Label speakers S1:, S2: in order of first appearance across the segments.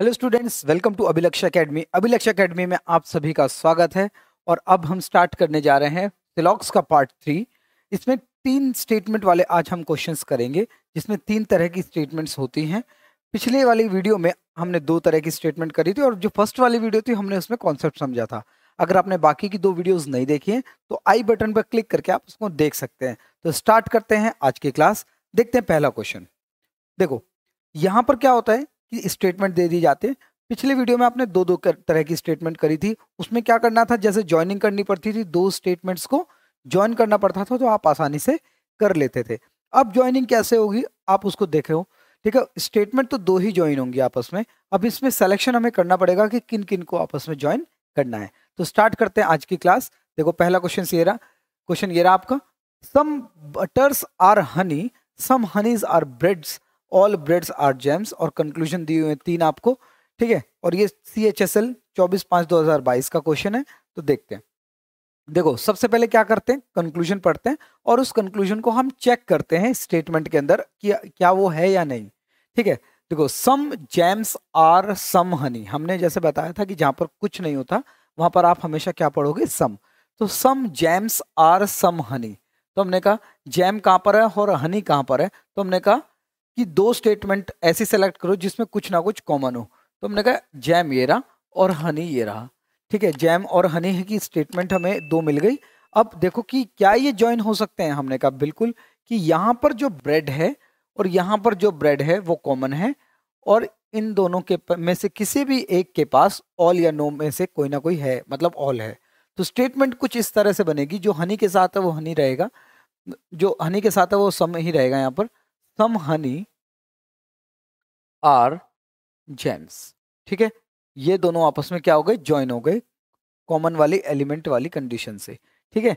S1: hello students welcome to Abhilakshya academy Abhilakshya academy में आप सभी का स्वागत है और अब हम स्टार्ट करने जा रहे हैं सिलॉक्स का पार्ट थ्री इसमें तीन स्टेटमेंट वाले आज हम क्वेश्चंस करेंगे जिसमें तीन तरह की स्टेटमेंट्स होती हैं पिछले वाली वीडियो में हमने दो तरह की स्टेटमेंट करी थी और जो फर्स्ट वाली वीडियो थी हमने उसमें कॉन्सेप्ट समझा था अगर आपने बाकी की दो वीडियोज़ नहीं देखी है तो आई बटन पर क्लिक करके आप उसको देख सकते हैं तो स्टार्ट करते हैं आज की क्लास देखते हैं पहला क्वेश्चन देखो यहाँ पर क्या होता है की स्टेटमेंट दे दी जाते हैं पिछले वीडियो में आपने दो दो तरह की स्टेटमेंट करी थी उसमें क्या करना था जैसे ज्वाइनिंग करनी पड़ती थी दो स्टेटमेंट्स को ज्वाइन करना पड़ता था तो आप आसानी से कर लेते थे अब ज्वाइनिंग कैसे होगी आप उसको देखे हो ठीक है स्टेटमेंट तो दो ही ज्वाइन होंगी आपस में अब इसमें सेलेक्शन हमें करना पड़ेगा कि किन किन को आपस में ज्वाइन करना है तो स्टार्ट करते हैं आज की क्लास देखो पहला क्वेश्चन ये रहा क्वेश्चन ये रहा आपका some butters are honey some honeys are breads all breads are jams और कंक्लूजन दिए हुए तीन आपको ठीक है और ये सी एच एस एल चौबीस पाँच दो हजार बाईस का क्वेश्चन है तो देखते हैं देखो सबसे पहले क्या करते हैं कंक्लूजन पढ़ते हैं और उस कंक्लूजन को हम चेक करते हैं स्टेटमेंट के अंदर कि क्या वो है या नहीं ठीक है देखो some jams are some honey हमने जैसे बताया था कि जहां पर कुछ नहीं होता वहां पर आप हमेशा क्या पढ़ोगे सम तो some jams are some honey तो हमने कहा जैम कहाँ पर है और हनी कहाँ पर है तो हमने कहा कि दो स्टेटमेंट ऐसे सेलेक्ट करो जिसमें कुछ ना कुछ कॉमन हो तो हमने कहा जैम ये रहा और हनी ये रहा ठीक है जैम और हनी की स्टेटमेंट हमें दो मिल गई अब देखो कि क्या ये ज्वाइन हो सकते हैं हमने कहा बिल्कुल कि यहाँ पर जो ब्रेड है और यहाँ पर जो ब्रेड है वो कॉमन है और इन दोनों के में से किसी भी एक के पास ऑल या नो में से कोई ना कोई है मतलब ऑल है तो स्टेटमेंट कुछ इस तरह से बनेगी जो हनी के साथ है वो हनी रहेगा जो हनी के साथ है वो सम ही रहेगा यहाँ पर सम हनी आर जेम्स ठीक है ये दोनों आपस में क्या हो गए ज्वाइन हो गए कॉमन वाली एलिमेंट वाली कंडीशन से ठीक है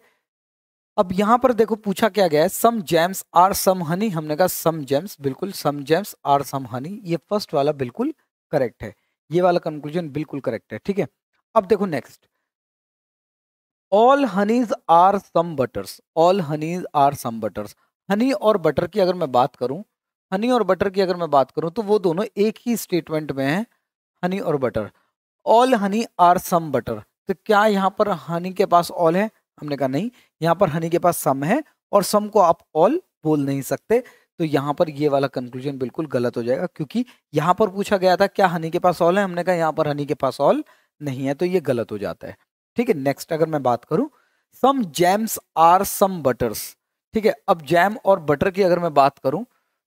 S1: अब यहां पर देखो पूछा क्या गया है some jams are some honey हमने कहा सम जेम्स बिल्कुल some jams are some honey ये फर्स्ट वाला बिल्कुल करेक्ट है ये वाला कंक्लूजन बिल्कुल करेक्ट है ठीक है अब देखो next all honeys are some butters all honeys are some butters honey और बटर की अगर मैं बात करूं हनी और बटर की अगर मैं बात करूं तो वो दोनों एक ही स्टेटमेंट में हैं हनी और butter all honey are some butter तो क्या यहाँ पर हनी के पास ऑल है हमने कहा नहीं यहाँ पर हनी के पास सम है और सम को आप ऑल बोल नहीं सकते तो यहाँ पर ये वाला कंक्लूजन बिल्कुल गलत हो जाएगा क्योंकि यहाँ पर पूछा गया था क्या हनी के पास ऑल है हमने कहा यहाँ पर हनी के पास ऑल नहीं है तो ये गलत हो जाता है ठीक है नेक्स्ट अगर मैं बात करूँ some jams are some butters ठीक है अब जैम और बटर की अगर मैं बात करूं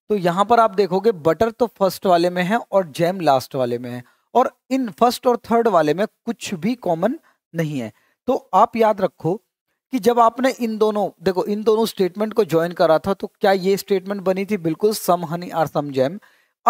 S1: तो यहां पर आप देखोगे बटर तो फर्स्ट वाले में है और जैम लास्ट वाले में है और इन फर्स्ट और थर्ड वाले में कुछ भी कॉमन नहीं है तो आप याद रखो कि जब आपने इन दोनों देखो इन दोनों स्टेटमेंट को ज्वाइन करा था तो क्या ये स्टेटमेंट बनी थी बिल्कुल some honey are some jam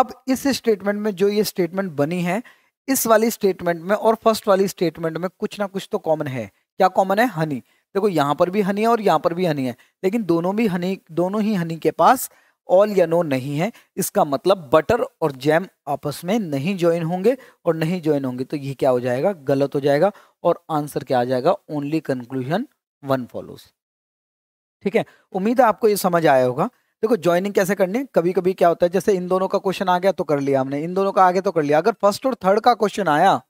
S1: अब इस स्टेटमेंट में जो ये स्टेटमेंट बनी है इस वाली स्टेटमेंट में और फर्स्ट वाली स्टेटमेंट में कुछ ना कुछ तो कॉमन है क्या कॉमन है हनी देखो यहाँ पर भी हनी है और यहाँ पर भी हनी है लेकिन दोनों भी हनी दोनों ही हनी के पास ऑल या नो नहीं है इसका मतलब बटर और जैम आपस में नहीं ज्वाइन होंगे और नहीं ज्वाइन होंगे तो ये क्या हो जाएगा गलत हो जाएगा और आंसर क्या आ जाएगा ओनली कंक्लूजन वन फॉलोज ठीक है उम्मीद है आपको ये समझ आया होगा देखो ज्वाइनिंग कैसे करनी है कभी कभी क्या होता है जैसे इन दोनों का क्वेश्चन आ गया तो कर लिया हमने इन दोनों का आ गया तो कर लिया अगर फर्स्ट और थर्ड का क्वेश्चन आया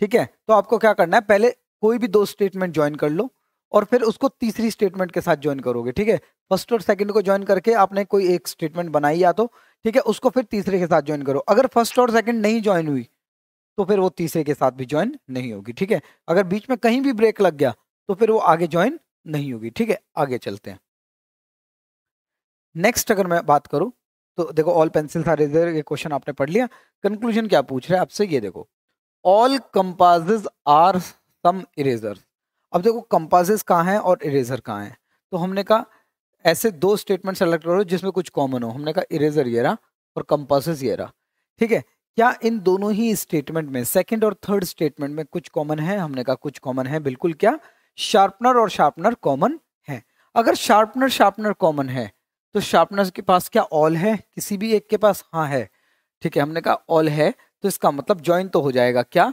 S1: ठीक है तो आपको क्या करना है पहले कोई भी दो स्टेटमेंट ज्वाइन कर लो और फिर उसको तीसरी स्टेटमेंट के साथ ज्वाइन करोगे ठीक है फर्स्ट और सेकंड को ज्वाइन करके आपने कोई एक स्टेटमेंट बनाई या तो ठीक है उसको फिर तीसरे के साथ ज्वाइन करो अगर फर्स्ट और सेकंड नहीं ज्वाइन हुई तो फिर वो तीसरे के साथ भी ज्वाइन नहीं होगी ठीक है अगर बीच में कहीं भी ब्रेक लग गया तो फिर वो आगे ज्वाइन नहीं होगी ठीक है आगे चलते हैं नेक्स्ट अगर मैं बात करूँ तो देखो ऑल पेंसिल सारे रेजर ये क्वेश्चन आपने पढ़ लिया कंक्लूजन क्या पूछ रहे हैं आपसे ये देखो all compasses are some erasers अब देखो कंपासेस कहाँ हैं और इरेजर कहाँ हैं तो हमने कहा ऐसे दो स्टेटमेंट सेलेक्ट करो जिसमें कुछ कॉमन हो हमने कहा इरेजर ये रहा और कंपासेस ये रहा ठीक है क्या इन दोनों ही स्टेटमेंट में सेकंड और थर्ड स्टेटमेंट में कुछ कॉमन है हमने कहा कुछ कॉमन है बिल्कुल क्या शार्पनर और शार्पनर कॉमन है अगर शार्पनर शार्पनर कॉमन है तो शार्पनर के पास क्या ऑल है किसी भी एक के पास हाँ है ठीक है हमने कहा ऑल है तो इसका मतलब
S2: ज्वाइन तो हो जाएगा क्या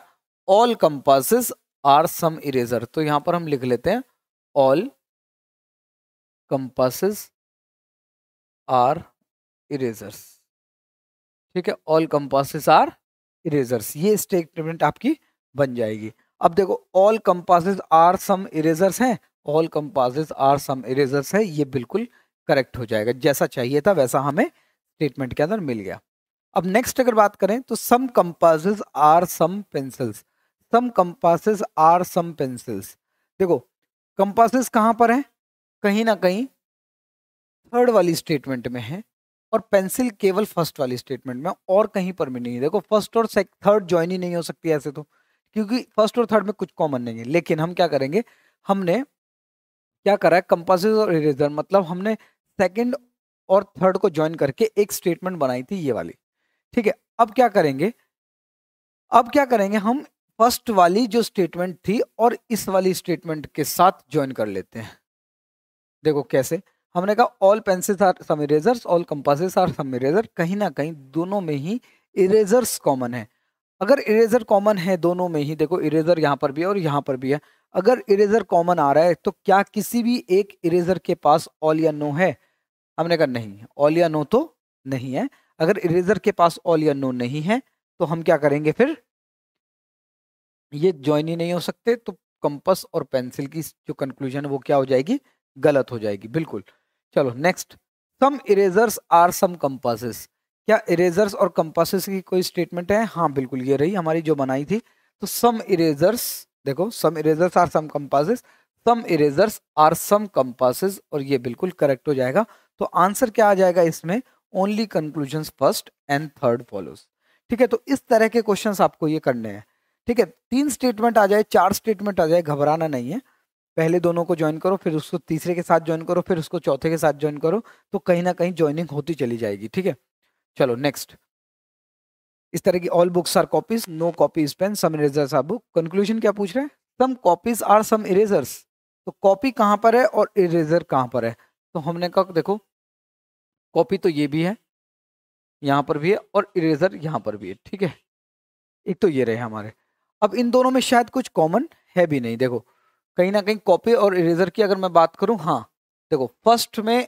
S2: all compasses are some eraser तो यहां पर हम लिख लेते हैं ऑल कंपासेस आर इरेजर्स ठीक है ऑल कंपास आर
S1: इरेजर्स ये स्टेटमेंट आपकी बन जाएगी अब देखो all compasses are some erasers हैं all compasses are some erasers है ये बिल्कुल करेक्ट हो जाएगा जैसा चाहिए था वैसा हमें स्टेटमेंट के अंदर मिल गया अब नेक्स्ट अगर बात करें तो some compasses are some pencils some compasses are some pencils देखो कंपासिस कहाँ पर है कहीं ना कहीं थर्ड वाली स्टेटमेंट में है और पेंसिल केवल फर्स्ट वाली स्टेटमेंट में और कहीं पर भी नहीं है देखो फर्स्ट और थर्ड ज्वाइन ही नहीं हो सकती ऐसे तो क्योंकि फर्स्ट और थर्ड में कुछ कॉमन नहीं है लेकिन हम क्या करेंगे हमने क्या करा है कंपासिस और इरेजर मतलब हमने सेकंड और थर्ड को ज्वाइन करके एक स्टेटमेंट बनाई थी ये वाली ठीक है अब क्या करेंगे अब क्या करेंगे हम फर्स्ट वाली जो स्टेटमेंट थी और इस वाली स्टेटमेंट के साथ ज्वाइन कर लेते हैं देखो कैसे हमने कहा all pencils are some erasers all compasses are some eraser कहीं ना कहीं दोनों में ही इरेजर्स कॉमन है अगर इरेजर कॉमन है दोनों में ही देखो इरेजर यहाँ पर भी है और यहाँ पर भी है अगर इरेजर कॉमन आ रहा है तो क्या किसी भी एक इरेजर के पास ऑल या नो है हमने कहा नहीं ऑल या नो तो नहीं है अगर इरेजर के पास ऑल या नो नहीं है तो हम क्या करेंगे फिर ये ज्वाइन ही नहीं हो सकते तो कंपस और पेंसिल की जो कंक्लूजन वो क्या हो जाएगी गलत हो जाएगी बिल्कुल चलो next some erasers are some compasses क्या इरेजर्स और कंपासेस की कोई स्टेटमेंट है हाँ बिल्कुल ये रही हमारी जो बनाई थी तो सम इरेजर्स देखो some erasers are some compasses some erasers are some compasses और ये बिल्कुल करेक्ट हो जाएगा तो आंसर क्या आ जाएगा इसमें only conclusion first and third follows ठीक है तो इस तरह के क्वेश्चन आपको ये करने हैं ठीक है तीन स्टेटमेंट आ जाए चार स्टेटमेंट आ जाए घबराना नहीं है पहले दोनों को ज्वाइन करो फिर उसको तीसरे के साथ ज्वाइन करो फिर उसको चौथे के साथ ज्वाइन करो तो कहीं ना कहीं ज्वाइनिंग होती चली जाएगी ठीक है चलो नेक्स्ट इस तरह की all books are copies no copy pen some erasers are book conclusion क्या पूछ रहे हैं some copies are some erasers तो कॉपी कहाँ पर है और इरेजर कहाँ पर है तो हमने कहा देखो कॉपी तो ये भी है यहाँ पर भी है और इरेजर यहाँ पर भी है ठीक है एक तो ये रहे हमारे अब इन दोनों में शायद कुछ कॉमन है भी नहीं देखो कहीं ना कहीं कॉपी और इरेजर की अगर मैं बात करूँ हाँ देखो फर्स्ट में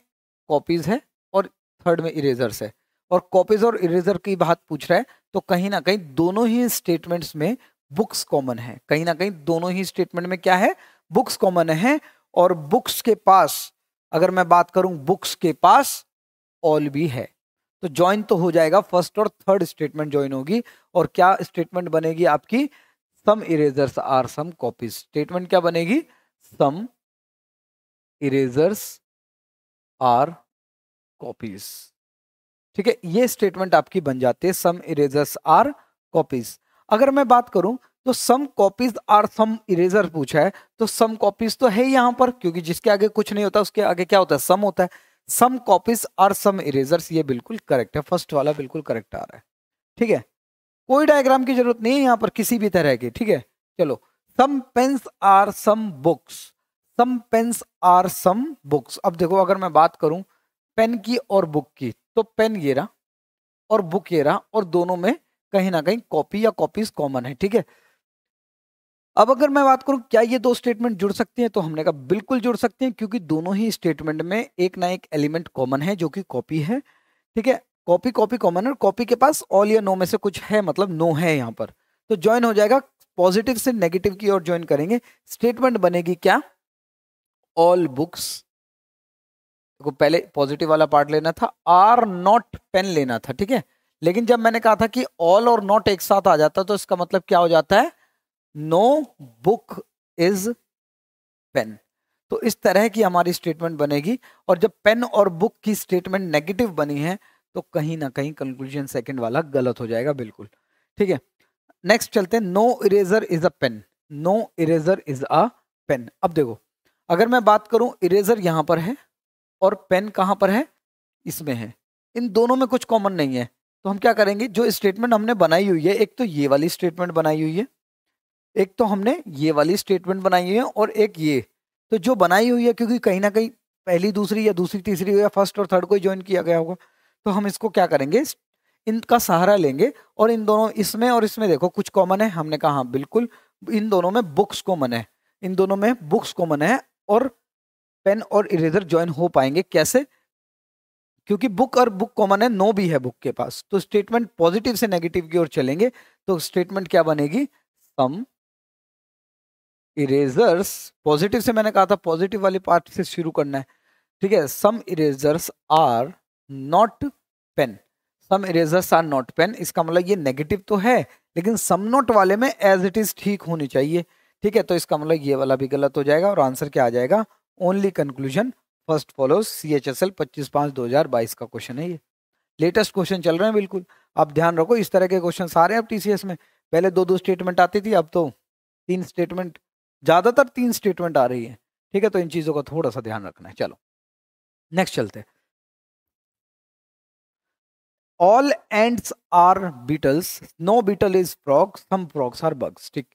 S1: कॉपीज है और थर्ड में इरेजर्स है और कॉपीज और इरेजर की बात पूछ रहा है तो कहीं ना कहीं दोनों ही स्टेटमेंट्स में बुक्स कॉमन है कहीं ना कहीं दोनों ही स्टेटमेंट में क्या है बुक्स कॉमन है और बुक्स के पास अगर मैं बात करूं बुक्स के पास ऑल भी है तो ज्वाइन तो हो जाएगा फर्स्ट और थर्ड स्टेटमेंट ज्वाइन होगी और क्या स्टेटमेंट बनेगी आपकी some erasers are some copies statement क्या बनेगी
S2: सम इरेजर्स आर कॉपीज ठीक है ये स्टेटमेंट आपकी बन जाती है सम इरेजर्स आर कॉपीज
S1: अगर मैं बात करूं तो some copies are some eraser पूछा है तो सम कॉपीज तो है यहां पर क्योंकि जिसके आगे कुछ नहीं होता उसके आगे क्या होता है सम होता है some copies are some erasers ये बिल्कुल करेक्ट है फर्स्ट वाला बिल्कुल करेक्ट आ रहा है ठीक है कोई डायग्राम की जरूरत नहीं है यहाँ पर किसी भी तरह की ठीक है चलो some pens are some books some pens are some books अब देखो अगर मैं बात करूं पेन की और बुक की तो पेन ये रहा और बुक ये रहा और दोनों में कहीं ना कहीं कॉपी या कॉपीज कॉमन है ठीक है अब अगर मैं बात करूं क्या ये दो स्टेटमेंट जुड़ सकते हैं तो हमने कहा बिल्कुल जुड़ सकते हैं क्योंकि दोनों ही स्टेटमेंट में एक ना एक एलिमेंट कॉमन है जो कि कॉपी है ठीक है कॉपी कॉपी कॉमन और कॉपी के पास ऑल या नो में से कुछ है मतलब नो है यहाँ पर तो ज्वाइन हो जाएगा पॉजिटिव से नेगेटिव की ओर ज्वाइन करेंगे स्टेटमेंट बनेगी क्या ऑल बुक्स तो पहले पॉजिटिव वाला पार्ट लेना था आर नॉट पेन लेना था ठीक है लेकिन जब मैंने कहा था कि ऑल और नॉट एक साथ आ जाता तो इसका मतलब क्या हो जाता है नो बुक इज पेन तो इस तरह की हमारी स्टेटमेंट बनेगी और जब पेन और बुक की स्टेटमेंट नेगेटिव बनी है तो कहीं ना कहीं कंक्लूजन सेकंड वाला गलत हो जाएगा बिल्कुल ठीक है नेक्स्ट चलते हैं no eraser is a pen no eraser is a pen अब देखो अगर मैं बात करूं इरेजर यहां पर है और पेन कहां पर है इसमें है इन दोनों में कुछ कॉमन नहीं है तो हम क्या करेंगे जो स्टेटमेंट हमने बनाई हुई है एक तो ये वाली स्टेटमेंट बनाई हुई है एक तो हमने ये वाली स्टेटमेंट बनाई हुई है और एक ये तो जो बनाई हुई है क्योंकि कहीं ना कहीं पहली दूसरी या दूसरी तीसरी या फर्स्ट और थर्ड को ज्वाइन किया गया होगा तो हम इसको क्या करेंगे इनका सहारा लेंगे और इन दोनों इसमें और इसमें देखो कुछ कॉमन है हमने कहा हाँ बिल्कुल इन दोनों में बुक्स कॉमन है इन दोनों में बुक्स कॉमन है और पेन और इरेजर ज्वाइन हो पाएंगे कैसे क्योंकि बुक और बुक कॉमन है नो भी है बुक के पास तो स्टेटमेंट पॉजिटिव से नेगेटिव की ओर चलेंगे तो स्टेटमेंट क्या बनेगी सम इरेजर्स पॉजिटिव से मैंने कहा था पॉजिटिव वाले पार्ट से शुरू करना है ठीक है some erasers are not pen some erasers are not pen इसका मतलब ये नेगेटिव तो है लेकिन सम नॉट वाले में एज इट इज ठीक होनी चाहिए ठीक है तो इसका मतलब ये वाला भी गलत हो जाएगा और आंसर क्या आ जाएगा only conclusion first follow C H S L पच्चीस पाँच दो हज़ार बाईस का क्वेश्चन है ये लेटेस्ट क्वेश्चन चल रहे हैं बिल्कुल आप ध्यान रखो इस तरह के क्वेश्चन सारे अब टीसीएस में पहले दो दो स्टेटमेंट आती थी अब तो तीन स्टेटमेंट ज़्यादातर तीन स्टेटमेंट आ रही है ठीक है तो इन चीज़ों का थोड़ा सा ध्यान रखना है चलो नेक्स्ट चलते हैं all ants are beetles no beetle is frog some frogs are bugs ठीक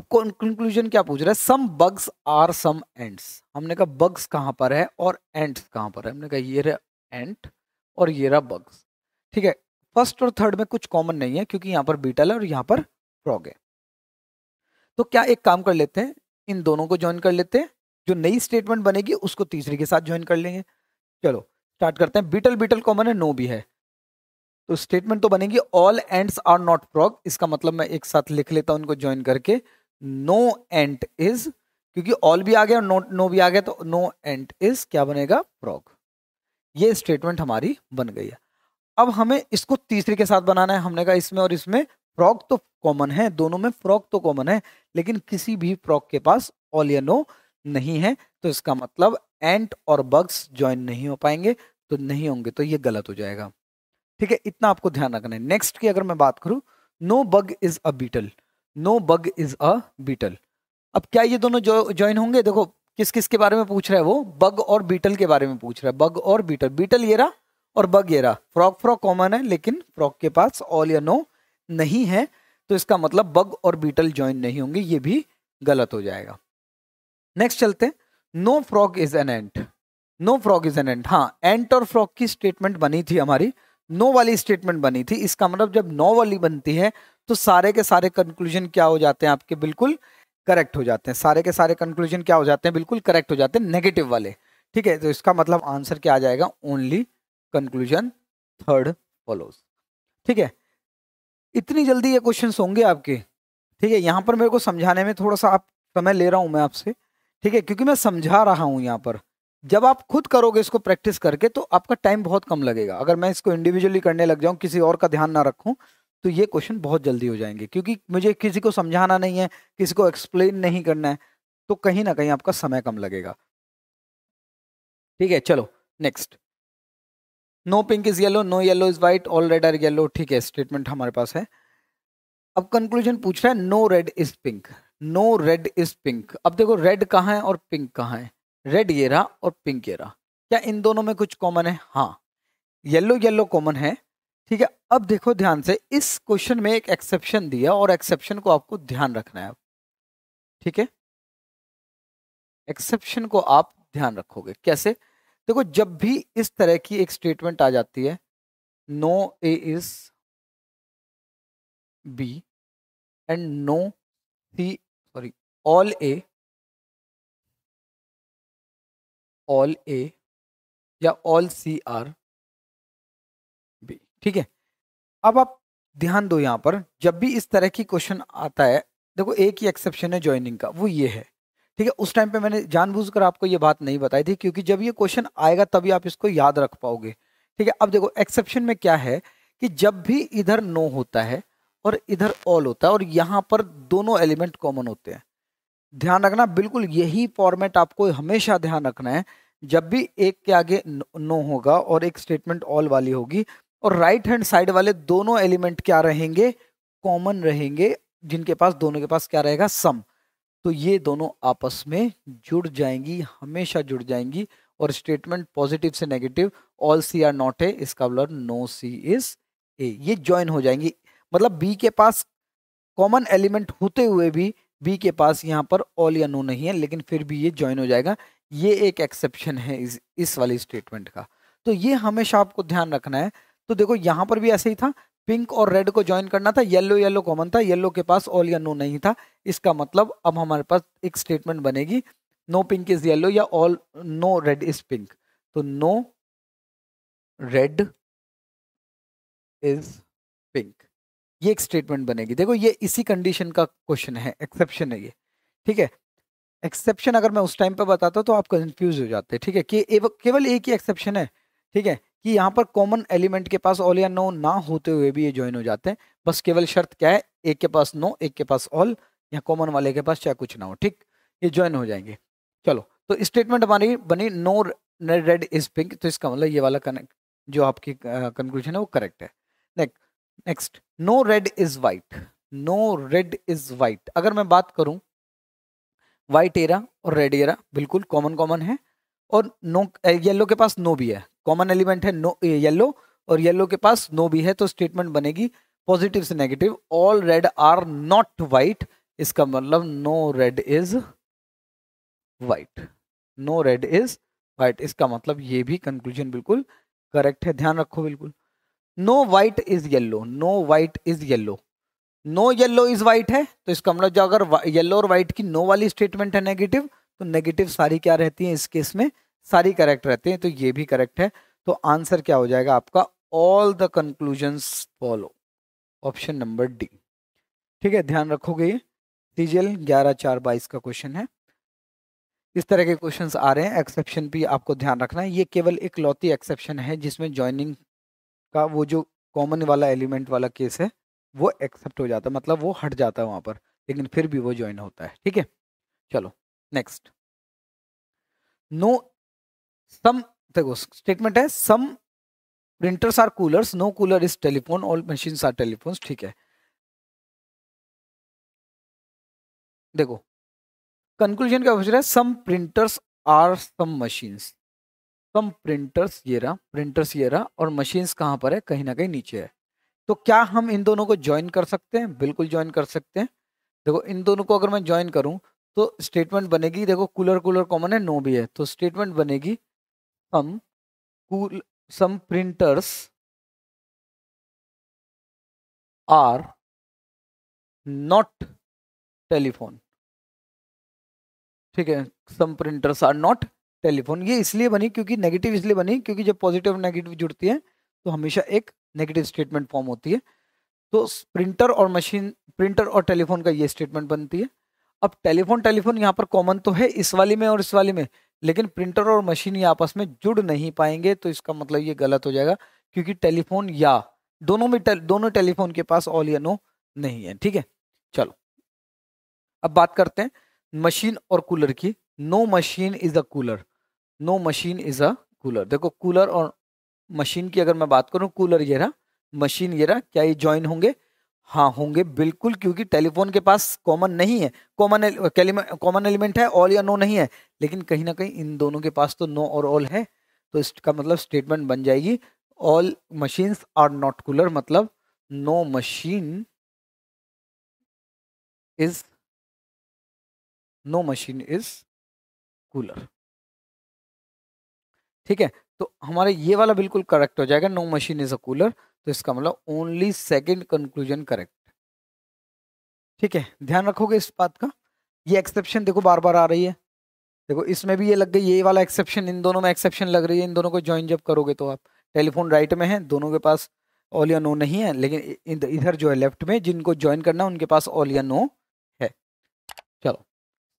S1: अब कंक्लूजन क्या पूछ रहा है some bugs are some ants हमने कहा बग्स कहाँ पर है और एंड्स कहाँ पर है हमने कहा ये रहा एंट और ये रहा बग्स ठीक है फर्स्ट और थर्ड में कुछ कॉमन नहीं है क्योंकि यहाँ पर बीटल है और यहाँ पर फ्रॉग है तो क्या एक काम कर लेते हैं इन दोनों को ज्वाइन कर लेते हैं जो नई स्टेटमेंट बनेगी उसको तीसरी के साथ ज्वाइन कर लेंगे चलो स्टार्ट करते हैं बीटल बीटल कॉमन है नो भी है तो स्टेटमेंट तो बनेगी all ants are not frog इसका मतलब मैं एक साथ लिख लेता हूं उनको ज्वाइन करके नो एंट इज क्योंकि ऑल भी आ गया और नोट नो भी आ गया तो नो एंट इज क्या बनेगा प्रॉग ये स्टेटमेंट हमारी बन गई है अब हमें इसको तीसरे के साथ बनाना है हमने कहा इसमें और इसमें फ्रॉग तो कॉमन है दोनों में फ्रॉग तो कॉमन है लेकिन किसी भी फ्रॉग के पास ऑल या नो नहीं है तो इसका मतलब एंट और बग्स ज्वाइन नहीं हो पाएंगे तो नहीं होंगे तो ये गलत हो जाएगा ठीक है इतना आपको ध्यान रखना है नेक्स्ट की अगर मैं बात करूं no bug is a beetle no bug is a beetle अब क्या ये दोनों ज्वाइन होंगे देखो किस किस के बारे में पूछ रहा है वो बग और बीटल के बारे में पूछ रहा है बग और बीटल बीटल ये रहा और बग ये रहा फ्रॉक फ्रॉक कॉमन है लेकिन फ्रॉक के पास ऑल या नो नहीं है तो इसका मतलब बग और बीटल ज्वाइन नहीं होंगे ये भी गलत हो जाएगा नेक्स्ट चलते no frog is an ant no frog is an ant हाँ एंट और फ्रॉक की स्टेटमेंट बनी थी हमारी नो वाली स्टेटमेंट बनी थी इसका मतलब जब नो वाली बनती है तो सारे के सारे कंक्लूजन क्या हो जाते हैं आपके बिल्कुल करेक्ट हो जाते हैं सारे के सारे कंक्लूजन क्या हो जाते हैं बिल्कुल करेक्ट हो जाते हैं नेगेटिव वाले ठीक है तो इसका मतलब आंसर क्या आ जाएगा ओनली कंक्लूजन थर्ड फॉलोज ठीक है इतनी जल्दी ये क्वेश्चन होंगे आपके ठीक है यहाँ पर मेरे को समझाने में थोड़ा सा आप समय ले रहा हूँ मैं आपसे ठीक है क्योंकि मैं समझा रहा हूँ यहाँ पर जब आप खुद करोगे इसको प्रैक्टिस करके तो आपका टाइम बहुत कम लगेगा अगर मैं इसको इंडिविजुअली करने लग जाऊं किसी और का ध्यान ना रखूं तो ये क्वेश्चन बहुत जल्दी हो जाएंगे क्योंकि मुझे किसी को समझाना नहीं है किसी को एक्सप्लेन नहीं करना है तो कहीं ना कहीं आपका समय कम लगेगा ठीक है चलो next no pink is yellow no yellow is white all red are yellow ठीक है स्टेटमेंट हमारे पास है अब कंक्लूजन पूछ रहा है no red is pink no red is pink अब देखो रेड कहाँ है और पिंक कहाँ है रेड ये रहा और पिंक ये रहा क्या इन दोनों में कुछ कॉमन है हाँ येलो येलो कॉमन है ठीक है अब देखो ध्यान से इस क्वेश्चन में एक एक्सेप्शन दिया और एक्सेप्शन को आपको ध्यान रखना है ठीक है एक्सेप्शन को आप ध्यान रखोगे कैसे देखो जब भी इस तरह की एक स्टेटमेंट
S2: आ जाती है no A is B and no C sorry all A all A या ऑल सी आर बी ठीक है अब आप ध्यान दो यहाँ पर जब भी इस
S1: तरह की क्वेश्चन आता है देखो एक ही एक्सेप्शन है ज्वाइनिंग का वो ये है ठीक है उस टाइम पे मैंने जानबूझकर आपको ये बात नहीं बताई थी क्योंकि जब ये क्वेश्चन आएगा तभी आप इसको याद रख पाओगे ठीक है अब देखो एक्सेप्शन में क्या है कि जब भी इधर नो होता है और इधर ऑल होता है और यहाँ पर दोनों एलिमेंट कॉमन होते हैं ध्यान रखना बिल्कुल यही फॉर्मेट आपको हमेशा ध्यान रखना है जब भी एक के आगे नो होगा और एक स्टेटमेंट ऑल वाली होगी और राइट हैंड साइड वाले दोनों एलिमेंट क्या रहेंगे कॉमन रहेंगे जिनके पास दोनों के पास क्या रहेगा सम तो ये दोनों आपस में जुड़ जाएंगी हमेशा जुड़ जाएंगी और स्टेटमेंट पॉजिटिव से negative all C are not A इसका बोलर नो सी इज ए ये ज्वाइन हो जाएंगी मतलब बी के पास कॉमन एलिमेंट होते हुए भी बी के पास यहाँ पर ऑल या नो नहीं है लेकिन फिर भी ये ज्वाइन हो जाएगा ये एक एक्सेप्शन है इस इस वाली स्टेटमेंट का तो ये हमेशा आपको ध्यान रखना है तो देखो यहाँ पर भी ऐसे ही था पिंक और रेड को ज्वाइन करना था येलो येलो कॉमन था येलो के पास ऑल या नो नहीं था इसका मतलब अब हमारे पास एक स्टेटमेंट बनेगी
S2: नो पिंक इज येलो या all no red is pink तो नो रेड इज पिंक ये एक स्टेटमेंट बनेगी देखो ये इसी कंडीशन का क्वेश्चन है एक्सेप्शन है ये ठीक है एक्सेप्शन अगर मैं
S1: उस टाइम पे बताता हूँ तो आप कंफ्यूज हो जाते हैं ठीक है कि केवल एक ही एक्सेप्शन है ठीक है कि यहाँ पर कॉमन एलिमेंट के पास ऑल या नो ना होते हुए भी ये ज्वाइन हो जाते हैं बस केवल शर्त क्या है एक के पास नो एक के पास ऑल या कॉमन वाले के पास चाहे कुछ ना हो ठीक ये ज्वाइन हो जाएंगे चलो तो स्टेटमेंट हमारी बनी नो रेड इज पिंक तो इसका मतलब ये वाला कनेक्ट जो आपकी कंक्लूजन uh, है वो करेक्ट है next next no red is white no red is white अगर मैं बात करूं वाइट एरा और रेड एरा बिल्कुल कॉमन कॉमन है और नो येलो eh, के पास नो भी है कॉमन एलिमेंट है नो येलो eh, और येलो के पास नो भी है तो स्टेटमेंट बनेगी पॉजिटिव से negative all red are not white इसका मतलब no red is white no red is white इसका मतलब ये भी कंक्लूजन बिल्कुल करेक्ट है ध्यान रखो बिल्कुल no white is yellow no white is yellow no yellow is white है तो इसका मतलब जो अगर येलो और व्हाइट की नो वाली स्टेटमेंट है नेगेटिव तो नेगेटिव सारी क्या रहती है इस केस में सारी करेक्ट रहती हैं तो ये भी करेक्ट है तो आंसर क्या हो जाएगा आपका all the conclusion follow option number D ठीक है ध्यान रखोगे ये सीजीएल ग्यारह चार बाईस का क्वेश्चन है इस तरह के क्वेश्चन आ रहे हैं एक्सेप्शन भी आपको ध्यान रखना है ये केवल एक लौती एक्सेप्शन है जिसमें ज्वाइनिंग का वो जो कॉमन वाला एलिमेंट वाला केस है वो एक्सेप्ट हो जाता है मतलब वो हट जाता है वहां पर लेकिन फिर भी वो ज्वाइन होता है ठीक है चलो नेक्स्ट नो सम देखो स्टेटमेंट है some
S2: printers are coolers no cooler is telephone all machine are telephone ठीक है देखो कंक्लूजन क्या पूछ है some printers are some machines some printers ये रहा प्रिंटर्स ये रहा
S1: और मशीन्स कहाँ पर है कहीं ना कहीं नीचे है तो क्या हम इन दोनों को ज्वाइन कर सकते हैं बिल्कुल ज्वाइन कर सकते हैं देखो इन दोनों को अगर मैं ज्वाइन करूं तो स्टेटमेंट बनेगी देखो कूलर
S2: कूलर कॉमन है नो भी है तो स्टेटमेंट बनेगी हम कूल some printers are not telephone ठीक है some
S1: printers are not telephone ये इसलिए बनी क्योंकि नेगेटिव इसलिए बनी क्योंकि जब पॉजिटिव नेगेटिव जुड़ती है तो हमेशा एक नेगेटिव स्टेटमेंट फॉर्म होती है तो प्रिंटर और मशीन प्रिंटर और टेलीफोन का ये स्टेटमेंट बनती है अब टेलीफोन टेलीफोन यहाँ पर कॉमन तो है इस वाली में और इस वाली में लेकिन प्रिंटर और मशीन ये आपस में जुड़ नहीं पाएंगे तो इसका मतलब ये गलत हो जाएगा क्योंकि टेलीफोन या दोनों में टेल, दोनों टेलीफोन के पास ऑल या नो नहीं है ठीक है चलो अब बात करते हैं मशीन और कूलर की no machine is a cooler no machine is a cooler देखो कूलर और मशीन की अगर मैं बात करूँ कूलर रहा मशीन रहा क्या ये ज्वाइन होंगे हाँ होंगे बिल्कुल क्योंकि टेलीफोन के पास कॉमन नहीं है कॉमन कॉमन एलिमेंट है ऑल या नो नहीं है लेकिन कहीं ना कहीं इन दोनों के पास तो नो और ऑल है तो इसका मतलब स्टेटमेंट बन जाएगी
S2: all machines are not cooler मतलब no machine is no machine is cooler ठीक है तो हमारे ये वाला बिल्कुल करेक्ट हो
S1: जाएगा no machine is a cooler तो इसका मतलब ओनली सेकेंड कंक्लूजन करेक्ट ठीक है ध्यान रखोगे इस बात का ये एक्सेप्शन देखो बार बार आ रही है देखो इसमें भी ये लग गई ये वाला एक्सेप्शन इन दोनों में एक्सेप्शन लग रही है इन दोनों को ज्वाइन जब करोगे तो आप टेलीफोन राइट में है दोनों के पास ऑल या नो नहीं है लेकिन इधर जो है लेफ्ट में जिनको ज्वाइन करना उनके पास ऑल या नो है चलो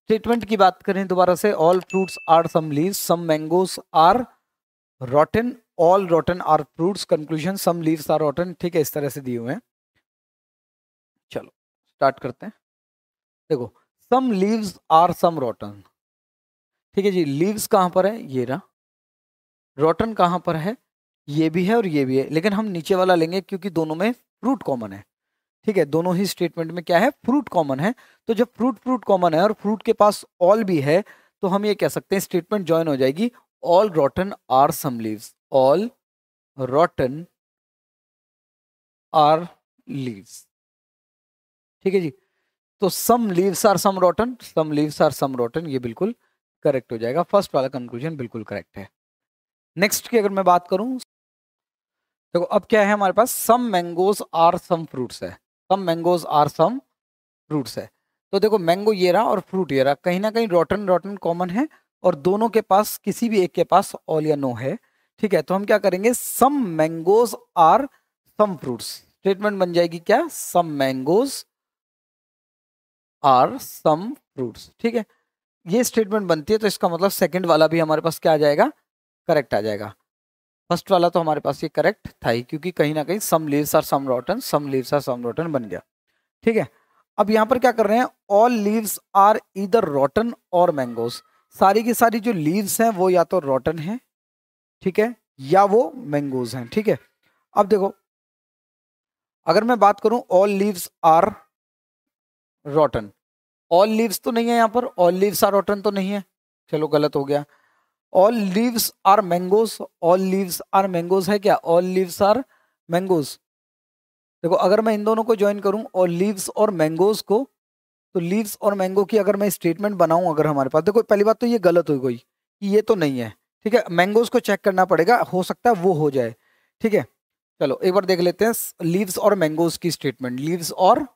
S1: स्टेटमेंट की बात करें दोबारा से all fruits are some leaves some mangoes are rotten all rotten are fruit conclusion some leave are rotten ठीक है इस तरह से दिए हुए हैं चलो स्टार्ट करते हैं देखो some leaves are some rotten ठीक है जी लीव्स कहाँ पर है ये रहा रोटन कहाँ पर है ये भी है और ये भी है लेकिन हम नीचे वाला लेंगे क्योंकि दोनों में फ्रूट कॉमन है ठीक है दोनों ही स्टेटमेंट में क्या है फ्रूट कॉमन है तो जब फ्रूट फ्रूट कॉमन है और फ्रूट के पास ऑल भी है तो हम ये
S2: कह सकते हैं स्टेटमेंट ज्वाइन हो जाएगी all rotten are some leaves all rotten are leaves ठीक है जी तो some leaves are some rotten some leaves are some rotten ये बिल्कुल
S1: करेक्ट हो जाएगा फर्स्ट वाला कंक्लूजन बिल्कुल करेक्ट है नेक्स्ट की अगर मैं बात करूं देखो अब क्या है हमारे पास some mangoes are some fruits है some mangoes are some fruits है तो देखो मैंगो ये रहा और फ्रूट ये रहा कहीं ना कहीं रोटन रोटन कॉमन है और दोनों के पास किसी भी एक के पास ऑल या नो है ठीक है तो हम क्या करेंगे some mangoes are some fruits statement बन जाएगी क्या some mangoes are some fruits ठीक है ये स्टेटमेंट बनती है तो इसका मतलब सेकंड वाला भी हमारे पास क्या आ जाएगा करेक्ट आ जाएगा फर्स्ट वाला तो हमारे पास ये करेक्ट था ही क्योंकि कहीं ना कहीं some leaves are some rotten some leaves are some rotten बन गया ठीक है अब यहां पर क्या कर रहे हैं ऑल लीव्स आर इधर रॉटन और मैंगोज़ सारी की सारी जो लीव्स हैं वो या तो रॉटन है ठीक है या वो मैंगोज हैं ठीक है अब देखो अगर मैं बात करूं all leaves are rotten all leaves तो नहीं है यहाँ पर ऑल लीव्स आर रॉटन तो नहीं है चलो गलत हो गया all leaves are mangoes all leaves are mangoes है क्या ऑल लीव्स आर मैंगोज देखो अगर मैं इन दोनों को ज्वाइन करूं और लीव्स और मैंगोज को तो लीव्स और मैंगो की अगर मैं स्टेटमेंट बनाऊँ अगर हमारे पास देखो पहली बात तो ये गलत हो गई कि ये तो नहीं है ठीक है मैंगोज को चेक करना पड़ेगा हो सकता है वो हो जाए ठीक है चलो एक बार देख लेते हैं लीव्स और मैंगोज की स्टेटमेंट लीव्स और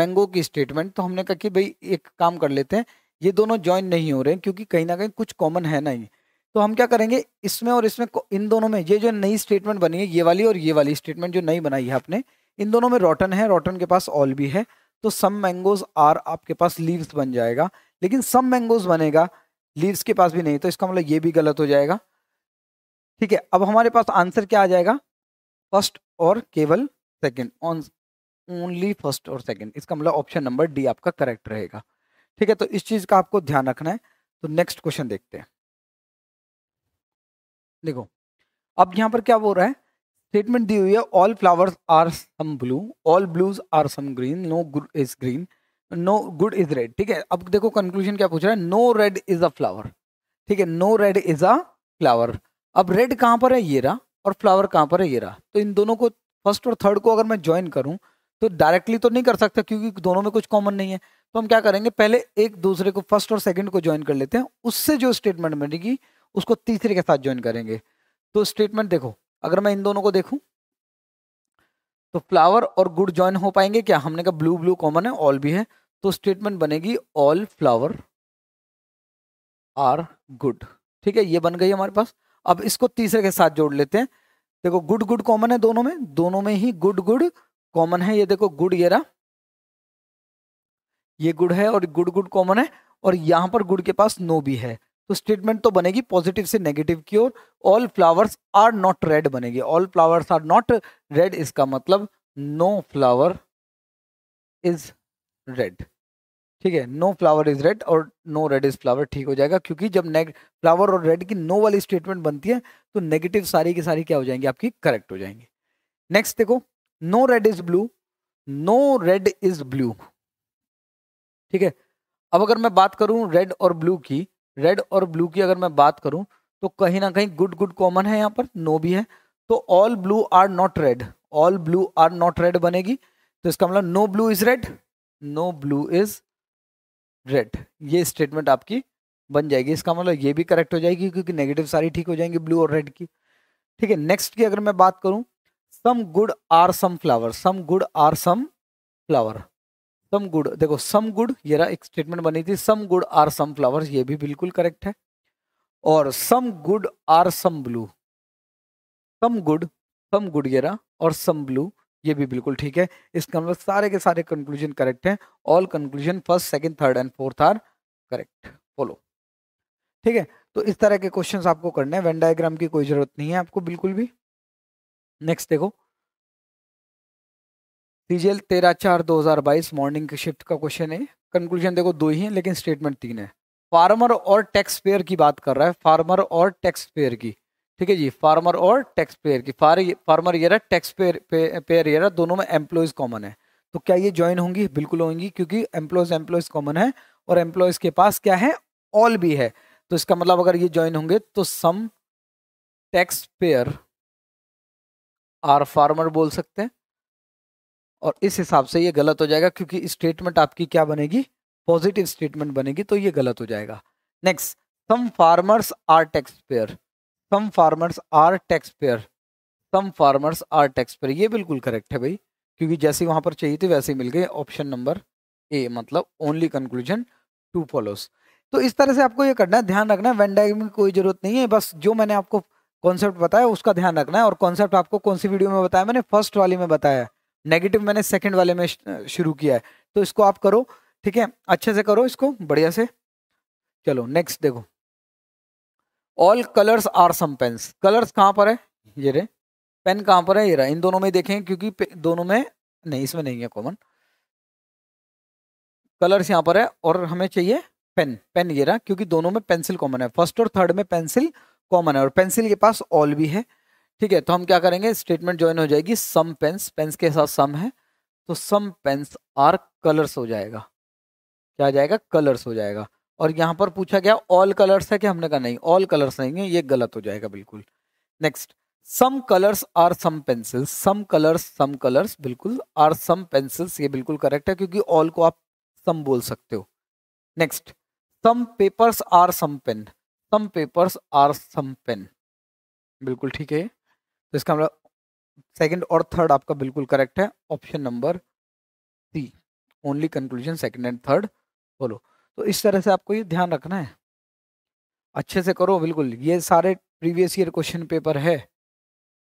S1: मैंगो की स्टेटमेंट तो हमने कहा कि भाई एक काम कर लेते हैं ये दोनों ज्वाइन नहीं हो रहे हैं क्योंकि कहीं ना कहीं कुछ कॉमन है ना ही तो हम क्या करेंगे इसमें और इसमें इन दोनों में ये जो नई स्टेटमेंट बनी है ये वाली और ये वाली स्टेटमेंट जो नई बनाई है आपने इन दोनों में रॉटन है रॉटन के पास ऑल भी है तो सम मैंगोज आर आपके पास लीव्स बन जाएगा लेकिन सम मैंगोज बनेगा लीव्स के पास भी नहीं तो इसका मतलब ये भी गलत हो जाएगा ठीक है अब हमारे पास आंसर क्या आ जाएगा फर्स्ट और केवल सेकंड ऑन ओनली फर्स्ट और सेकंड इसका मतलब ऑप्शन नंबर डी आपका करेक्ट रहेगा ठीक है तो इस चीज का आपको ध्यान रखना है तो नेक्स्ट क्वेश्चन देखते हैं देखो अब यहां पर क्या बोल रहा है स्टेटमेंट दी हुई है all flowers are some blue all blues are some green no good is green no good is red ठीक है अब देखो कंक्लूजन क्या पूछ रहा है no red is a flower ठीक है no red is a flower अब रेड कहाँ पर है ये रहा और फ्लावर कहाँ पर है ये रहा तो इन दोनों को फर्स्ट और थर्ड को अगर मैं ज्वाइन करूँ तो डायरेक्टली तो नहीं कर सकता क्योंकि दोनों में कुछ कॉमन नहीं है तो हम क्या करेंगे पहले एक दूसरे को फर्स्ट और सेकंड को ज्वाइन कर लेते हैं उससे जो स्टेटमेंट बनेगी उसको तीसरे के साथ ज्वाइन करेंगे तो स्टेटमेंट देखो अगर मैं इन दोनों को देखूं तो फ्लावर और गुड ज्वाइन हो पाएंगे क्या हमने कहा ब्लू ब्लू कॉमन है ऑल भी है तो स्टेटमेंट बनेगी ऑल फ्लावर आर गुड ठीक है ये बन गई हमारे पास अब इसको तीसरे के साथ जोड़ लेते हैं देखो गुड गुड कॉमन है दोनों में दोनों में ही गुड गुड कॉमन है ये देखो गुड ये रहा ये गुड है और गुड गुड कॉमन है और यहां पर गुड के पास नो भी है तो स्टेटमेंट तो बनेगी पॉजिटिव से नेगेटिव की ओर all flowers are not red बनेगी all flowers are not red इसका मतलब नो फ्लावर इज रेड ठीक है नो फ्लावर इज रेड और नो रेड इज फ्लावर ठीक हो जाएगा क्योंकि जब नेग फ्लावर और रेड की नो वाली स्टेटमेंट बनती है तो नेगेटिव सारी की सारी क्या हो जाएंगी आपकी करेक्ट हो जाएंगी नेक्स्ट देखो no red is blue no red is blue ठीक है अब अगर मैं बात करूं रेड और ब्लू की रेड और ब्लू की अगर मैं बात करूं तो कहीं ना कहीं गुड गुड कॉमन है यहाँ पर नो भी है तो all blue are not red all blue are not red बनेगी तो इसका मतलब no blue is red no blue is red ये स्टेटमेंट आपकी बन जाएगी इसका मतलब ये भी करेक्ट हो जाएगी क्योंकि नेगेटिव सारी ठीक हो जाएंगी ब्लू और रेड की ठीक है नेक्स्ट की अगर मैं बात करूं some good are some flower some good are some flower some good देखो सम गुड ये एक स्टेटमेंट बनी थी some good are some flowers ये भी बिल्कुल करेक्ट है और some good are some blue some good some good ये और सम ब्लू ये भी बिल्कुल ठीक है इसका मतलब सारे के सारे कंक्लूजन करेक्ट हैं all conclusion first second third and fourth are correct follow ठीक है तो इस तरह के क्वेश्चंस आपको करने हैं वेन डायग्राम की कोई जरूरत नहीं है आपको बिल्कुल भी नेक्स्ट देखो सीजीएल तेरह चार दो हज़ार बाईस मॉर्निंग के शिफ्ट का क्वेश्चन है कंक्लूजन देखो दो ही है लेकिन स्टेटमेंट तीन है फार्मर और टैक्स पेयर की बात कर रहा है फार्मर और टैक्स पेयर की ठीक है जी फार्मर और टैक्स पेयर की फार फार्मर ये रहा टैक्स पेयर पेयर ये रहा दोनों में एम्प्लॉयज़ कॉमन है तो क्या ये ज्वाइन होंगी बिल्कुल होंगी क्योंकि एम्प्लॉयज एम्प्लॉयज कॉमन है और एम्प्लॉयज के पास क्या है ऑल भी है तो इसका मतलब अगर ये ज्वाइन होंगे तो some tax payer are farmer बोल सकते हैं और इस हिसाब से ये गलत हो जाएगा क्योंकि स्टेटमेंट आपकी क्या बनेगी पॉजिटिव स्टेटमेंट बनेगी तो ये गलत हो जाएगा next some farmers are tax payer some farmers are tax payer some farmers are tax payer ये बिल्कुल करेक्ट है भाई क्योंकि जैसे वहां पर चाहिए थी वैसे मिल गए ऑप्शन नंबर ए मतलब ओनली कंक्लूजन टू फॉलोस तो इस तरह से आपको ये करना है ध्यान रखना है वेंडाइग में कोई जरूरत नहीं है बस जो मैंने आपको कॉन्सेप्ट बताया उसका ध्यान रखना है और कॉन्सेप्ट आपको कौन सी वीडियो में बताया मैंने फर्स्ट वाली में बताया नेगेटिव मैंने सेकंड वाले में शुरू किया है तो इसको आप करो ठीक है अच्छे से करो इसको बढ़िया से चलो नेक्स्ट देखो all colours are some pens colours कहाँ पर है ये रे पेन कहाँ पर है ये रहा इन दोनों में देखें क्योंकि दोनों में नहीं इसमें नहीं है कॉमन कलर्स यहाँ पर है और हमें चाहिए पेन पेन ये रहा क्योंकि दोनों में पेंसिल कॉमन है फर्स्ट और थर्ड में पेंसिल कॉमन है और पेंसिल के पास ऑल भी है ठीक है तो हम क्या करेंगे स्टेटमेंट ज्वाइन हो जाएगी सम पेन्स पेन्स के साथ सम है तो सम पेन्स आर कलर्स हो जाएगा क्या आ जाएगा कलर्स हो जाएगा और यहाँ पर पूछा गया ऑल कलर्स है कि हमने कहा नहीं ऑल कलर्स नहीं है ये गलत हो जाएगा बिल्कुल next some colours are some pencils some colours some colours बिल्कुल आर सम पेंसिल्स ये बिल्कुल करेक्ट है क्योंकि ऑल को आप सम बोल सकते हो next some papers are some pen some papers are some pen बिल्कुल ठीक है तो इसका मतलब सेकंड और थर्ड आपका बिल्कुल करेक्ट है option number C only conclusion second and third बोलो तो इस तरह से आपको ये ध्यान रखना है अच्छे से करो बिल्कुल ये सारे प्रीवियस ईयर क्वेश्चन पेपर है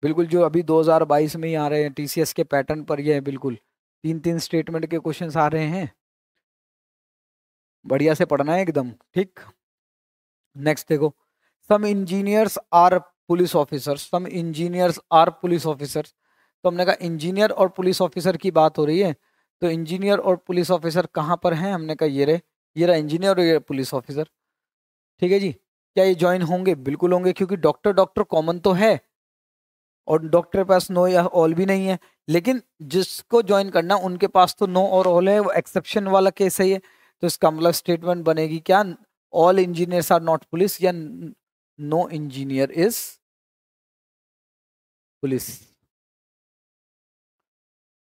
S1: बिल्कुल जो अभी 2022 में ही आ रहे हैं टी के पैटर्न पर ये है बिल्कुल तीन तीन स्टेटमेंट के क्वेश्चन आ रहे हैं बढ़िया से पढ़ना है एकदम ठीक नेक्स्ट देखो some engineers are police officer some तो इंजीनियर्स आर पुलिस ऑफिसर तो हमने कहा इंजीनियर और पुलिस ऑफिसर की बात हो रही है तो इंजीनियर और पुलिस ऑफिसर कहाँ पर हैं हमने कहा ये रहे ये रहा इंजीनियर और ये पुलिस ऑफिसर ठीक है जी क्या ये ज्वाइन होंगे बिल्कुल होंगे क्योंकि डॉक्टर डॉक्टर कॉमन तो है और डॉक्टर के पास नो या ऑल भी नहीं है लेकिन जिसको ज्वाइन करना उनके पास तो नो और ऑल है वो एक्सेप्शन वाला केस है ये तो इसका मतलब स्टेटमेंट बनेगी क्या all engineers are not police
S2: या no engineer is पुलिस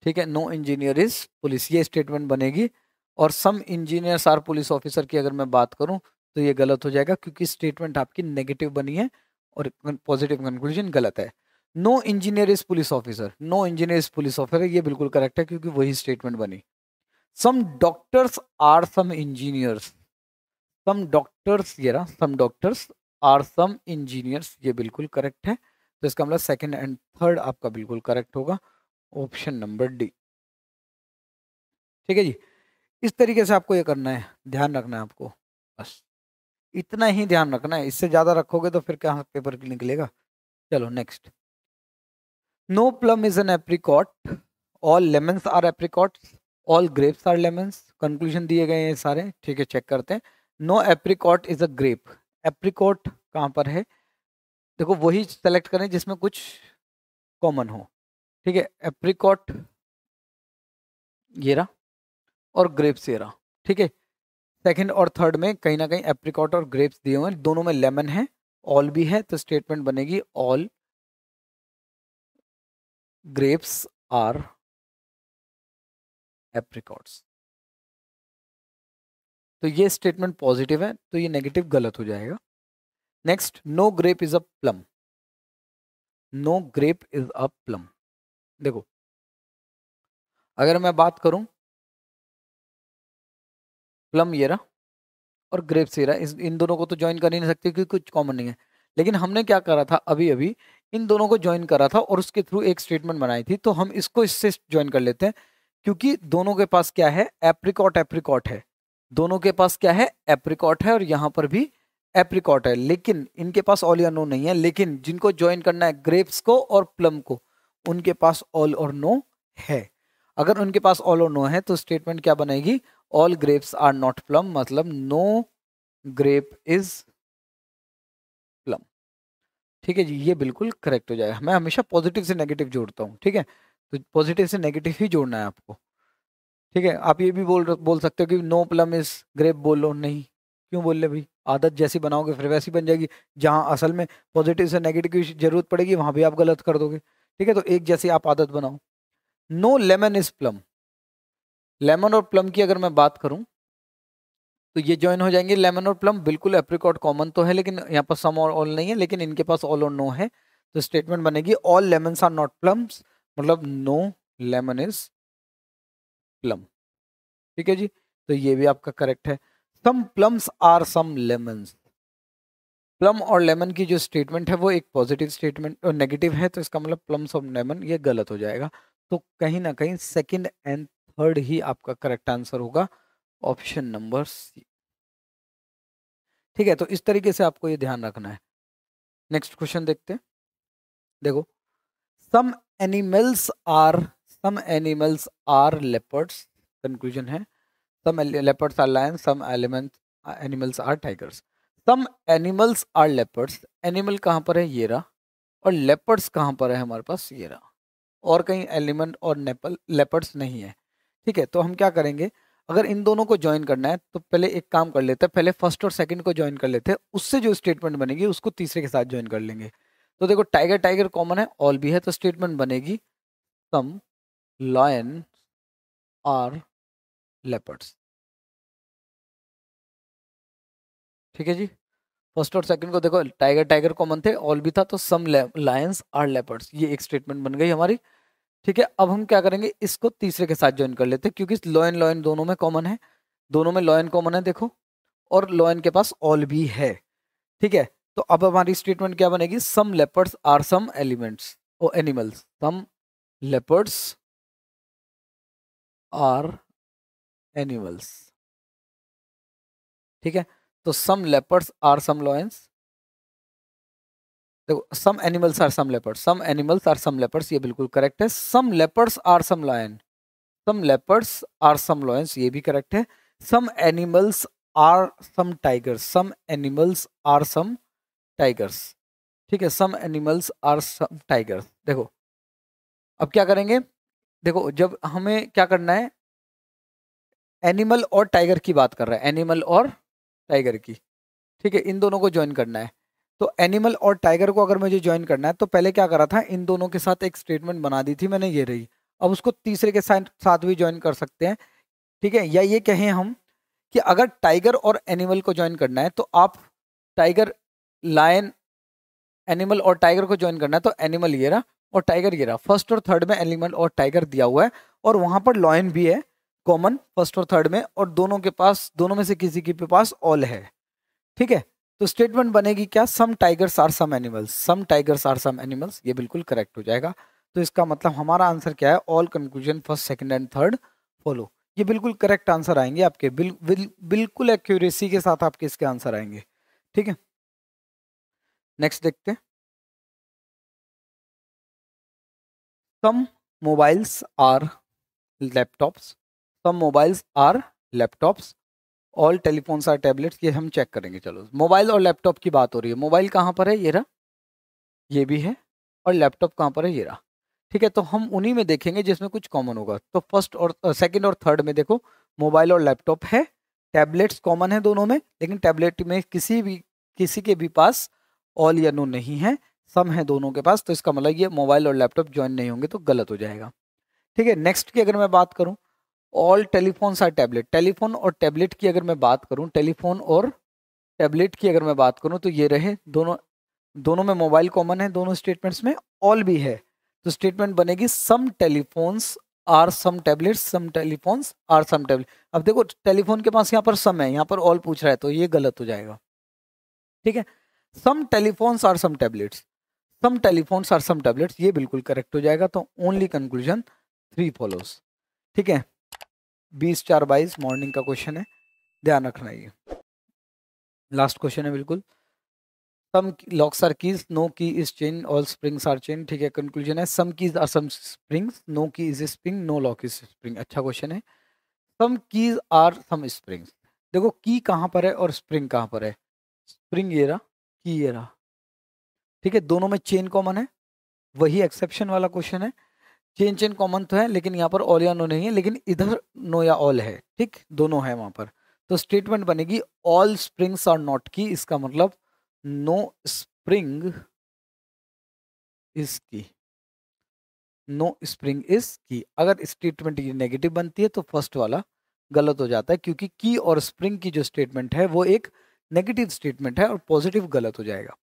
S2: ठीक है नो इंजीनियर इज पुलिस ये स्टेटमेंट बनेगी
S1: और some engineer are police officer की अगर मैं बात करूं तो ये गलत हो जाएगा क्योंकि स्टेटमेंट आपकी नेगेटिव बनी है और पॉजिटिव कंक्लूजन गलत है no engineer is police officer no engineer is police officer ये बिल्कुल करेक्ट है क्योंकि वही स्टेटमेंट बनी some doctors are some engineers some doctors ये ना some doctors are some engineers ये बिल्कुल करेक्ट है तो इसका मतलब सेकंड एंड थर्ड आपका बिल्कुल करेक्ट होगा ऑप्शन नंबर डी ठीक है जी इस तरीके से आपको ये करना है ध्यान रखना है आपको बस इतना ही ध्यान रखना है इससे ज़्यादा रखोगे तो फिर क्या पेपर निकलेगा चलो next no plum is an apricot all lemons are apricots all grapes are lemons conclusion दिए गए हैं सारे ठीक है चेक करते हैं no apricot is a grape
S2: apricot कहाँ पर है देखो वही सेलेक्ट करें जिसमें कुछ कॉमन हो ठीक है एप्रिकॉट येरा और ग्रेप्स येरा ठीक है सेकंड और थर्ड में कहीं ना कहीं एप्रिकॉट और ग्रेप्स दिए हुए हैं दोनों में लेमन है ऑल भी है तो स्टेटमेंट बनेगी ऑल ग्रेप्स आर एप्रिकॉट्स तो ये स्टेटमेंट पॉजिटिव है तो ये नेगेटिव गलत हो जाएगा next no grape is a plum no grape is a plum देखो अगर मैं बात करूं प्लम येरा और ग्रेप रहा इस इन दोनों को तो ज्वाइन कर ही नहीं सकते
S1: क्योंकि कुछ कॉमन नहीं है लेकिन हमने क्या करा था अभी अभी इन दोनों को ज्वाइन करा था और उसके थ्रू एक स्टेटमेंट बनाई थी तो हम इसको इससे ज्वाइन कर लेते हैं क्योंकि दोनों के पास क्या है एप्रिकॉट एप्रिकॉट है दोनों के पास क्या है एप्रिकॉट है और यहाँ पर भी एप्रिकॉट है लेकिन इनके पास ऑल या नो नहीं है लेकिन जिनको ज्वाइन करना है ग्रेप्स को और प्लम को उनके पास ऑल और नो है अगर उनके पास ऑल और नो है तो स्टेटमेंट क्या बनेगी all grapes are not plum मतलब नो ग्रेप इज प्लम ठीक है जी ये बिल्कुल करेक्ट हो जाएगा मैं हमेशा पॉजिटिव से नेगेटिव जोड़ता हूँ ठीक है तो पॉजिटिव से नेगेटिव ही जोड़ना है आपको ठीक है आप ये भी बोल बोल सकते हो कि नो प्लम इज ग्रेप बोलो नहीं क्यों बोल रहे भाई आदत जैसी बनाओगे फिर वैसी बन जाएगी जहाँ असल में पॉजिटिव से नेगेटिव की जरूरत पड़ेगी वहाँ भी आप गलत कर दोगे ठीक है तो एक जैसी आप आदत बनाओ no lemon is plum lemon और प्लम की अगर मैं बात करूँ तो ये ज्वाइन हो जाएंगे लेमन और प्लम बिल्कुल एप्रिकॉट कॉमन तो है लेकिन यहाँ पर सम और ऑल नहीं है लेकिन इनके पास ऑल और नो है तो स्टेटमेंट बनेगी all lemons are not plums मतलब नो लेमन इज प्लम ठीक है जी तो ये भी आपका करेक्ट है some plums are some lemon plum और लेमन की जो स्टेटमेंट है वो एक पॉजिटिव स्टेटमेंट और नेगेटिव है तो इसका मतलब प्लम्स ऑफ लेमन ये गलत हो जाएगा तो कहीं ना कहीं सेकंड एंड थर्ड ही आपका करेक्ट आंसर होगा
S2: ऑप्शन नंबर सी ठीक है तो इस तरीके से आपको ये ध्यान रखना है नेक्स्ट क्वेश्चन देखते हैं देखो some
S1: animals are some animals are leopards conclusion है some leopards are lion some element animals are tigers some animals are leopards animal कहाँ पर है ये रहा और लेपर्ड्स कहाँ पर है हमारे पास ये रहा और कहीं एलिमेंट और नेपल लेपर्ड्स नहीं है ठीक है तो हम क्या करेंगे अगर इन दोनों को ज्वाइन करना है तो पहले एक काम कर लेते हैं पहले फर्स्ट और सेकंड को ज्वाइन कर लेते हैं उससे जो स्टेटमेंट बनेगी उसको तीसरे के साथ ज्वाइन कर लेंगे तो देखो टाइगर टाइगर कॉमन है ऑल भी है तो स्टेटमेंट
S2: बनेगी सम lions are leopards ठीक है जी फर्स्ट और सेकंड को देखो टाइगर टाइगर कॉमन थे ऑल भी था तो सम लायंस आर लेपर्ड्स ये एक स्टेटमेंट बन गई
S1: हमारी ठीक है अब हम क्या करेंगे इसको तीसरे के साथ ज्वाइन कर लेते हैं क्योंकि लॉयन लॉयन दोनों में कॉमन है दोनों में लॉयन कॉमन है देखो और लॉयन के पास ऑल भी है ठीक
S2: है तो अब हमारी स्टेटमेंट क्या बनेगी some leopards are some elements और animals some leopards are animals ठीक है तो some leopards are some lions देखो some animals are some lepers some animals are some leopards ये
S1: बिल्कुल करेक्ट है some leopards are some lion some leopards are some lions ये भी correct है some animals are some tigers some animals are some
S2: tigers ठीक है some animals are some tigers देखो अब क्या करेंगे देखो जब हमें क्या करना है
S1: एनिमल और टाइगर की बात कर रहा है एनिमल और टाइगर की ठीक है इन दोनों को ज्वाइन करना है तो एनिमल और टाइगर को अगर मुझे ज्वाइन करना है तो पहले क्या करा था इन दोनों के साथ एक स्टेटमेंट बना दी थी मैंने ये रही अब उसको तीसरे के साथ साथ भी ज्वाइन कर सकते हैं ठीक है या ये कहें हम कि अगर टाइगर और एनिमल को ज्वाइन करना है तो आप टाइगर लायन एनिमल और टाइगर को ज्वाइन करना है तो एनिमल ये रहा और टाइगर गिरा फर्स्ट और थर्ड में एलिमेंट और टाइगर दिया हुआ है और वहां पर लॉयन भी है कॉमन फर्स्ट और थर्ड में और दोनों के पास दोनों में से किसी के पास ऑल है ठीक है तो स्टेटमेंट बनेगी क्या some tigers are some animals some tigers are some animals ये बिल्कुल करेक्ट हो जाएगा तो इसका मतलब हमारा आंसर क्या है all conclusion first second and third follow ये बिल्कुल करेक्ट आंसर
S2: आएंगे आपके बिल, बिल, बिल्कुल एक्यूरेसी के साथ आपके इसके आंसर आएंगे ठीक है नेक्स्ट देखते हैं some mobiles are laptops some mobiles are
S1: laptops all telephones are tablets ये हम चेक करेंगे चलो मोबाइल और लैपटॉप की बात हो रही है मोबाइल कहाँ पर है ये रहा ये भी है और लैपटॉप कहाँ पर है ये रहा ठीक है तो हम उन्हीं में देखेंगे जिसमें कुछ कॉमन होगा तो फर्स्ट और सेकेंड और थर्ड में देखो मोबाइल और लैपटॉप है टैबलेट्स कॉमन है दोनों में लेकिन टैबलेट में किसी भी किसी के भी पास ऑल या नो नहीं है सम है दोनों के पास तो इसका मतलब ये मोबाइल और लैपटॉप ज्वाइन नहीं होंगे तो गलत हो जाएगा ठीक है नेक्स्ट की अगर मैं बात करूँ all telephones are tablet telephone और टैबलेट की अगर मैं बात करूँ टेलीफोन और टैबलेट की अगर मैं बात करूँ तो ये रहे दोनों दोनों में मोबाइल कॉमन है दोनों स्टेटमेंट्स में ऑल भी है तो स्टेटमेंट बनेगी some telephones are some tablets some telephones are some tablet अब देखो टेलीफोन के पास यहाँ पर सम है यहाँ पर ऑल पूछ रहा है तो ये गलत हो जाएगा ठीक है some telephones are some tablets some telephones और सम टैबलेट्स ये बिल्कुल करेक्ट हो जाएगा तो ओनली कंक्लूजन थ्री फॉलोस ठीक है बीस चार बाईस मॉर्निंग का क्वेश्चन है ध्यान रखना ये लास्ट क्वेश्चन है बिल्कुल some locks are keys no key is chain all springs are chain ठीक है कंक्लूजन है some keys are some springs no key is spring no lock is spring अच्छा क्वेश्चन है some keys are some springs देखो की कहाँ पर है और स्प्रिंग कहाँ पर है स्प्रिंग ये रहा की ये रहा ठीक है दोनों में चेन कॉमन है वही एक्सेप्शन वाला क्वेश्चन है चेन चेन कॉमन तो है लेकिन यहाँ पर ऑल या नो नहीं है लेकिन इधर नो या ऑल है ठीक दोनों है वहाँ पर तो स्टेटमेंट बनेगी all springs are not key इसका मतलब
S2: no spring is key no spring is key अगर स्टेटमेंट ये नेगेटिव बनती है तो फर्स्ट वाला गलत हो
S1: जाता है क्योंकि की और स्प्रिंग की जो स्टेटमेंट है वो एक नेगेटिव स्टेटमेंट है और पॉजिटिव गलत हो जाएगा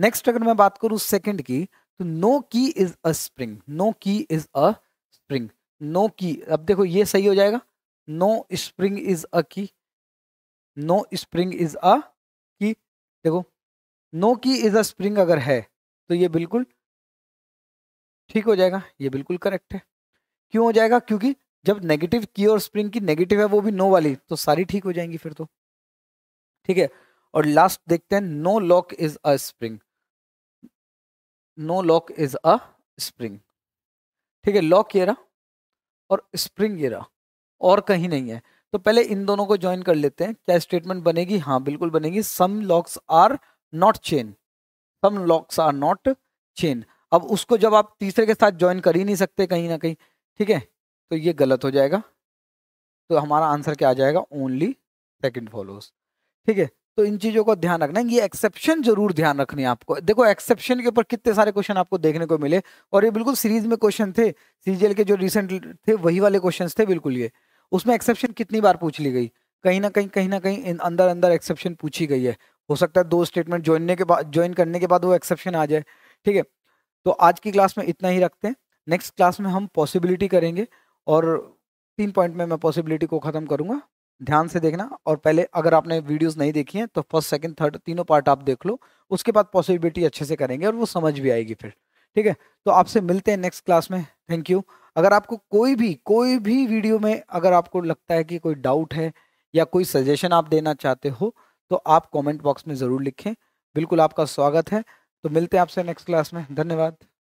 S1: नेक्स्ट अगर मैं बात करूं सेकंड की तो no key is a spring no key is a spring no key अब देखो ये सही हो जाएगा नो
S2: स्प्रिंग इज अ की नो स्प्रिंग इज अ की देखो no key is a spring अगर है तो ये बिल्कुल ठीक हो जाएगा
S1: ये बिल्कुल करेक्ट है क्यों हो जाएगा क्योंकि जब नेगेटिव की और स्प्रिंग की नेगेटिव है वो भी नो वाली तो सारी ठीक हो जाएंगी फिर तो ठीक है और लास्ट देखते हैं no
S2: lock is a spring no lock is a spring ठीक है लॉक ये रहा और स्प्रिंग ये रहा और कहीं नहीं है
S1: तो पहले इन दोनों को ज्वाइन कर लेते हैं क्या स्टेटमेंट बनेगी हाँ बिल्कुल बनेगी some locks are not chain some locks are not chain अब उसको जब आप तीसरे के साथ ज्वाइन कर ही नहीं सकते कहीं ना कहीं ठीक है तो ये गलत हो जाएगा तो हमारा आंसर क्या आ जाएगा ओनली सेकेंड फॉलोस ठीक है तो इन चीजों का ध्यान रखना ये एक्सेप्शन जरूर ध्यान रखनी है आपको देखो एक्सेप्शन के ऊपर कितने सारे क्वेश्चन आपको देखने को मिले और ये बिल्कुल सीरीज में क्वेश्चन थे सीजीएल के जो रिसेंट थे वही वाले क्वेश्चन थे बिल्कुल ये उसमें एक्सेप्शन कितनी बार पूछ ली गई कहीं ना कहीं कहीं ना कहीं अंदर अंदर एक्सेप्शन पूछी गई है हो सकता है दो स्टेटमेंट ज्वाइनने के बाद ज्वाइन करने के बाद वो एक्सेप्शन आ जाए ठीक है तो आज की क्लास में इतना ही रखते हैं नेक्स्ट क्लास में हम पॉसिबिलिटी करेंगे और तीन पॉइंट में मैं पॉसिबिलिटी को ख़त्म करूँगा ध्यान से देखना और पहले अगर आपने वीडियोस नहीं देखी हैं तो फर्स्ट सेकंड थर्ड तीनों पार्ट आप देख लो उसके बाद पॉसिबिलिटी अच्छे से करेंगे और वो समझ भी आएगी फिर ठीक है तो आपसे मिलते हैं नेक्स्ट क्लास में थैंक यू अगर आपको कोई भी कोई भी वीडियो में अगर आपको लगता है कि कोई डाउट है या कोई सजेशन आप देना चाहते हो तो आप कॉमेंट बॉक्स में ज़रूर लिखें
S2: बिल्कुल आपका स्वागत है तो मिलते हैं आपसे नेक्स्ट क्लास में धन्यवाद